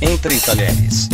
entre talheres.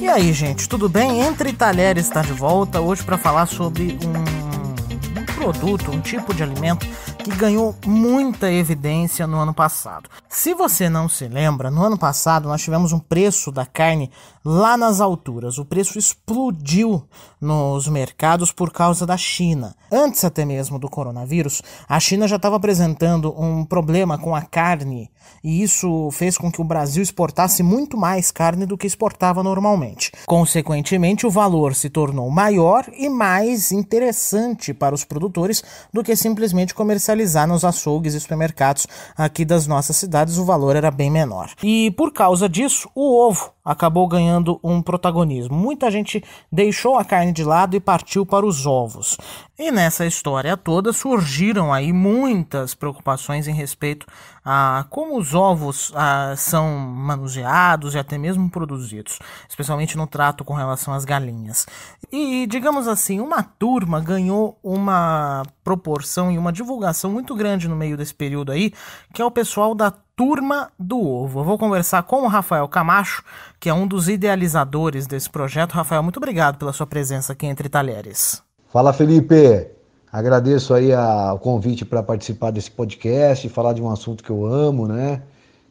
E aí, gente, tudo bem? Entre Talheres está de volta hoje para falar sobre um, um produto, um tipo de alimento que ganhou muita evidência no ano passado. Se você não se lembra, no ano passado nós tivemos um preço da carne lá nas alturas. O preço explodiu nos mercados por causa da China. Antes até mesmo do coronavírus, a China já estava apresentando um problema com a carne, e isso fez com que o Brasil exportasse muito mais carne do que exportava normalmente. Consequentemente, o valor se tornou maior e mais interessante para os produtores do que simplesmente comercializar nos açougues e supermercados aqui das nossas cidades, o valor era bem menor. E por causa disso, o ovo acabou ganhando um protagonismo. Muita gente deixou a carne de lado e partiu para os ovos. E nessa história toda surgiram aí muitas preocupações em respeito a como os ovos a, são manuseados e até mesmo produzidos, especialmente no trato com relação às galinhas. E, digamos assim, uma turma ganhou uma proporção e uma divulgação muito grande no meio desse período aí, que é o pessoal da Turma do Ovo. Eu vou conversar com o Rafael Camacho, que é um dos idealizadores desse projeto. Rafael, muito obrigado pela sua presença aqui entre Talheres. Fala, Felipe. Agradeço aí a, o convite para participar desse podcast, falar de um assunto que eu amo, né?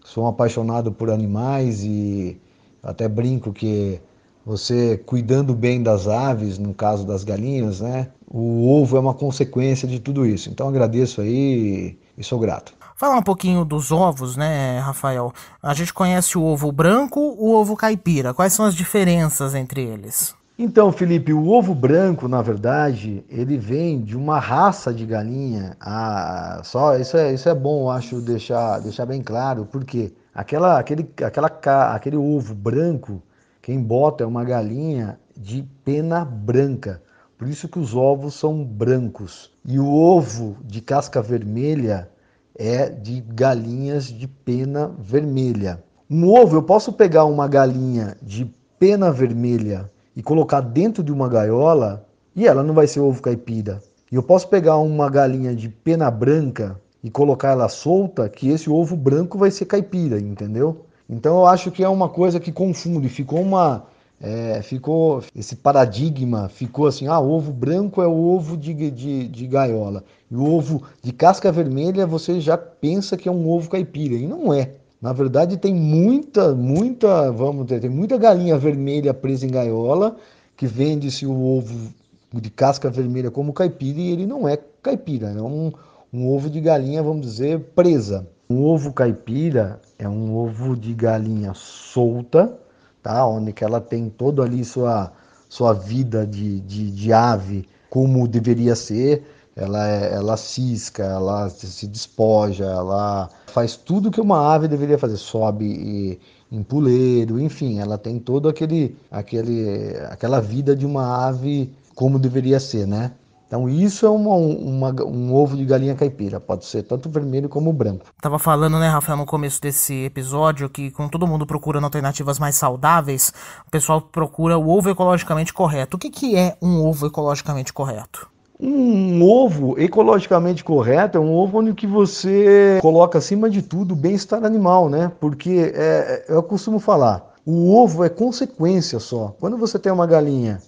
Sou um apaixonado por animais e até brinco que você cuidando bem das aves, no caso das galinhas, né? O ovo é uma consequência de tudo isso. Então agradeço aí e sou grato. Falar um pouquinho dos ovos, né, Rafael? A gente conhece o ovo branco, o ovo caipira. Quais são as diferenças entre eles? Então, Felipe, o ovo branco, na verdade, ele vem de uma raça de galinha. Ah, só isso é, isso é bom, acho deixar, deixar bem claro, porque aquela, aquele, aquela, aquele ovo branco, quem bota é uma galinha de pena branca. Por isso que os ovos são brancos. E o ovo de casca vermelha é de galinhas de pena vermelha. Um ovo, eu posso pegar uma galinha de pena vermelha e colocar dentro de uma gaiola e ela não vai ser ovo caipira. E eu posso pegar uma galinha de pena branca e colocar ela solta, que esse ovo branco vai ser caipira, entendeu? Então eu acho que é uma coisa que confunde, ficou uma é, ficou esse paradigma ficou assim ah ovo branco é o ovo de, de, de, gaiola e o ovo de casca vermelha você já pensa que é um ovo caipira e não é na verdade tem muita muita vamos dizer, tem muita galinha vermelha presa em gaiola que vende-se o ovo de casca vermelha como caipira e ele não é caipira é um, um ovo de galinha vamos dizer presa um ovo caipira é um ovo de galinha solta tá? onde que ela tem toda ali sua, sua vida de, de, de ave, como deveria ser, ela, é, ela cisca, ela se despoja, ela faz tudo que uma ave deveria fazer, sobe e, em puleiro, enfim, ela tem todo aquele, aquele, aquela vida de uma ave como deveria ser, né? Então isso é uma, uma, um ovo de galinha caipira, pode ser tanto vermelho como branco. Tava falando, né, Rafael, no começo desse episódio, que com todo mundo procurando alternativas mais saudáveis, o pessoal procura o ovo ecologicamente correto. O que, que é um ovo ecologicamente correto? Um ovo ecologicamente correto é um ovo onde que você coloca acima de tudo o bem-estar animal, né? Porque é, é eu costumo falar, o ovo é consequência só. Quando você tem uma galinha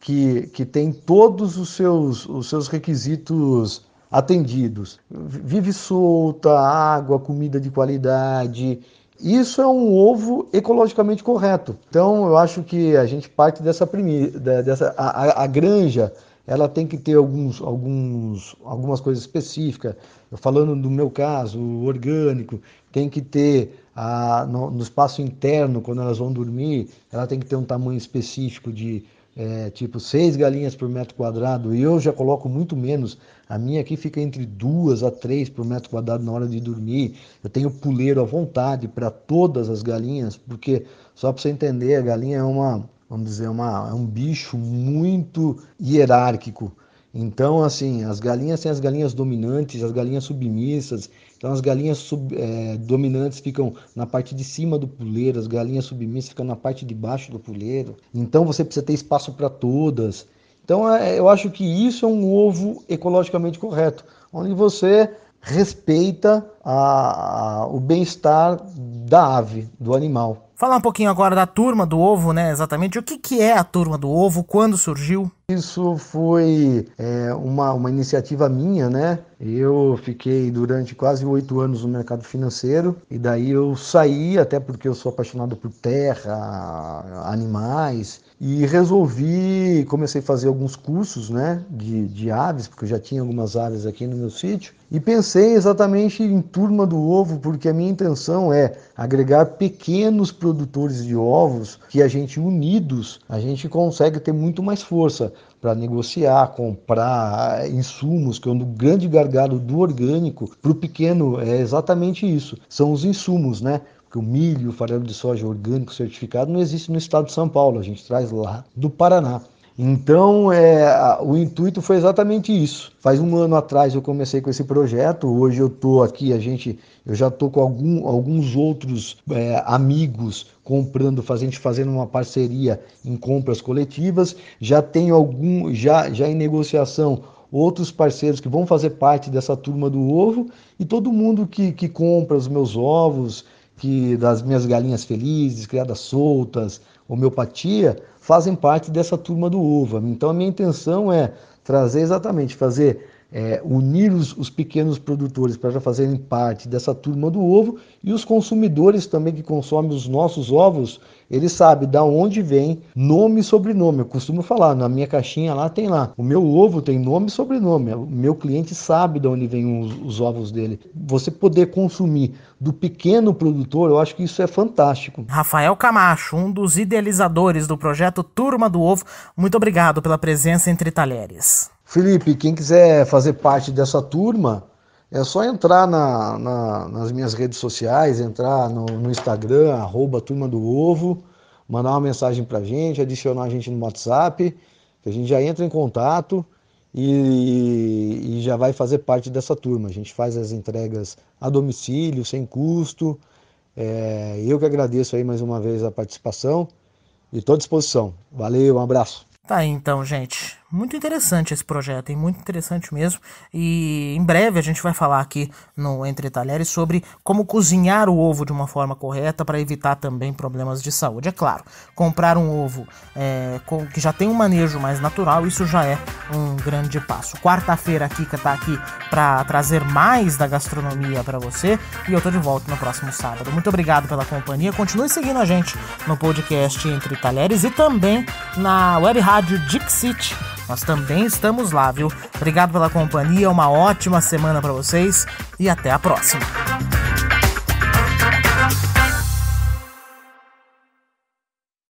que, que tem todos os seus, os seus requisitos atendidos. Vive solta, água, comida de qualidade. Isso é um ovo ecologicamente correto. Então, eu acho que a gente parte dessa premissa, dessa a, a granja, ela tem que ter alguns, alguns, algumas coisas específicas. Eu falando do meu caso, o orgânico, tem que ter a, no, no espaço interno, quando elas vão dormir, ela tem que ter um tamanho específico de é, tipo seis galinhas por metro quadrado, e eu já coloco muito menos. A minha aqui fica entre duas a três por metro quadrado na hora de dormir. Eu tenho puleiro à vontade para todas as galinhas, porque só para você entender, a galinha é uma, vamos dizer, uma, é um bicho muito hierárquico. Então, assim, as galinhas têm as galinhas dominantes, as galinhas submissas. Então, as galinhas sub, é, dominantes ficam na parte de cima do puleiro, as galinhas submissas ficam na parte de baixo do puleiro. Então, você precisa ter espaço para todas. Então, é, é, eu acho que isso é um ovo ecologicamente correto, onde você respeita a, a, o bem-estar da ave, do animal. Falar um pouquinho agora da turma do ovo, né? Exatamente o que, que é a turma do ovo, quando surgiu? Isso foi é, uma, uma iniciativa minha, né? Eu fiquei durante quase oito anos no mercado financeiro e daí eu saí, até porque eu sou apaixonado por terra, animais, e resolvi, comecei a fazer alguns cursos né, de, de aves, porque eu já tinha algumas aves aqui no meu sítio, e pensei exatamente em turma do ovo, porque a minha intenção é agregar pequenos produtores de ovos que a gente unidos, a gente consegue ter muito mais força para negociar, comprar eh, insumos, que é um grande gargalo do orgânico para o pequeno é exatamente isso, são os insumos, né? Porque o milho, o farelo de soja orgânico certificado não existe no estado de São Paulo, a gente traz lá do Paraná. Então, é, o intuito foi exatamente isso. Faz um ano atrás eu comecei com esse projeto. Hoje eu estou aqui, a gente, eu já estou com algum, alguns outros é, amigos comprando, fazendo, fazendo uma parceria em compras coletivas. Já tenho algum, já, já em negociação outros parceiros que vão fazer parte dessa turma do ovo e todo mundo que, que compra os meus ovos, que das minhas galinhas felizes, criadas soltas, homeopatia, fazem parte dessa turma do UVA. Então a minha intenção é trazer exatamente, fazer é, unir os, os, pequenos produtores para já fazerem parte dessa turma do ovo e os consumidores também que consomem os nossos ovos, eles sabem da onde vem nome e sobrenome. Eu costumo falar, na minha caixinha lá tem lá, o meu ovo tem nome e sobrenome, o meu cliente sabe de onde vem os, os ovos dele. Você poder consumir do pequeno produtor, eu acho que isso é fantástico. Rafael Camacho, um dos idealizadores do projeto Turma do Ovo, muito obrigado pela presença entre talheres. Felipe, quem quiser fazer parte dessa turma, é só entrar na, na, nas minhas redes sociais, entrar no, no Instagram, arroba Turma do Ovo, mandar uma mensagem pra gente, adicionar a gente no WhatsApp, que a gente já entra em contato e, e já vai fazer parte dessa turma. A gente faz as entregas a domicílio, sem custo. É, eu que agradeço aí mais uma vez a participação e estou à disposição. Valeu, um abraço. Tá aí então, gente. Muito interessante esse projeto, hein? muito interessante mesmo. E em breve a gente vai falar aqui no Entre Talheres sobre como cozinhar o ovo de uma forma correta para evitar também problemas de saúde. É claro, comprar um ovo é, com, que já tem um manejo mais natural, isso já é um grande passo. Quarta-feira a Kika está aqui para trazer mais da gastronomia para você e eu tô de volta no próximo sábado. Muito obrigado pela companhia. Continue seguindo a gente no podcast Entre Talheres e também na web rádio Dixit nós também estamos lá, viu? Obrigado pela companhia, uma ótima semana para vocês e até a próxima.